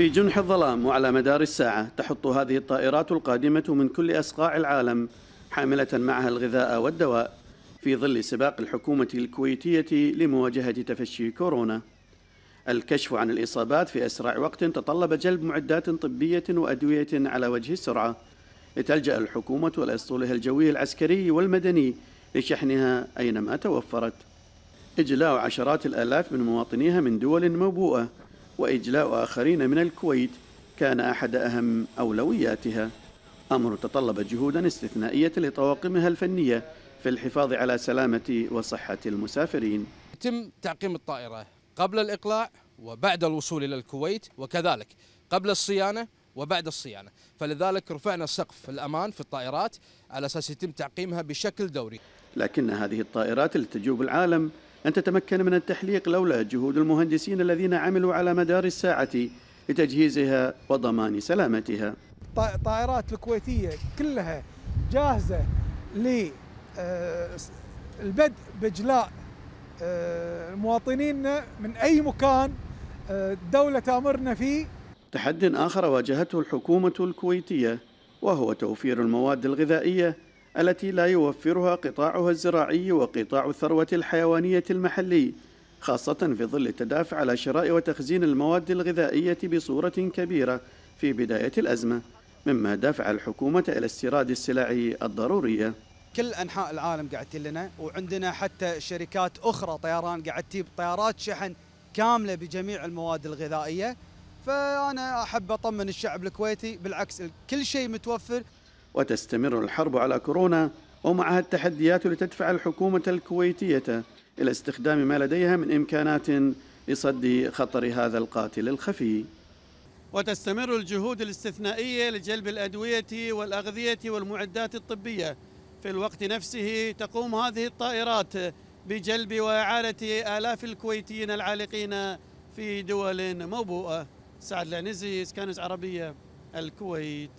في جنح الظلام وعلى مدار الساعة تحط هذه الطائرات القادمة من كل أصقاع العالم حاملة معها الغذاء والدواء في ظل سباق الحكومة الكويتية لمواجهة تفشي كورونا الكشف عن الإصابات في أسرع وقت تطلب جلب معدات طبية وأدوية على وجه السرعة لتلجأ الحكومة لأسطولها الجوي العسكري والمدني لشحنها أينما توفرت إجلاء عشرات الآلاف من مواطنيها من دول موبوءة وإجلاء آخرين من الكويت كان أحد أهم أولوياتها أمر تطلب جهودا استثنائية لطواقمها الفنية في الحفاظ على سلامة وصحة المسافرين يتم تعقيم الطائرة قبل الإقلاع وبعد الوصول إلى الكويت وكذلك قبل الصيانة وبعد الصيانة فلذلك رفعنا سقف الأمان في الطائرات على أساس يتم تعقيمها بشكل دوري لكن هذه الطائرات التي تجوب العالم أن تتمكن من التحليق لولا جهود المهندسين الذين عملوا على مدار الساعة لتجهيزها وضمان سلامتها الطائرات الكويتية كلها جاهزة للبدء آه، بإجلاء آه، مواطنينا من أي مكان آه، الدولة تأمرنا فيه تحد آخر واجهته الحكومة الكويتية وهو توفير المواد الغذائية التي لا يوفرها قطاعها الزراعي وقطاع الثروة الحيوانية المحلي خاصة في ظل التدافع على شراء وتخزين المواد الغذائية بصورة كبيرة في بداية الأزمة مما دفع الحكومة إلى استيراد السلع الضرورية كل أنحاء العالم قاعدت لنا وعندنا حتى شركات أخرى طيران قاعد تجيب طيارات شحن كاملة بجميع المواد الغذائية فأنا أحب أطمن الشعب الكويتي بالعكس كل شيء متوفر وتستمر الحرب على كورونا ومعها التحديات لتدفع الحكومة الكويتية إلى استخدام ما لديها من إمكانات لصد خطر هذا القاتل الخفي وتستمر الجهود الاستثنائية لجلب الأدوية والأغذية والمعدات الطبية في الوقت نفسه تقوم هذه الطائرات بجلب وإعالة آلاف الكويتيين العالقين في دول موبوءة سعد العنزي سكانز عربية الكويت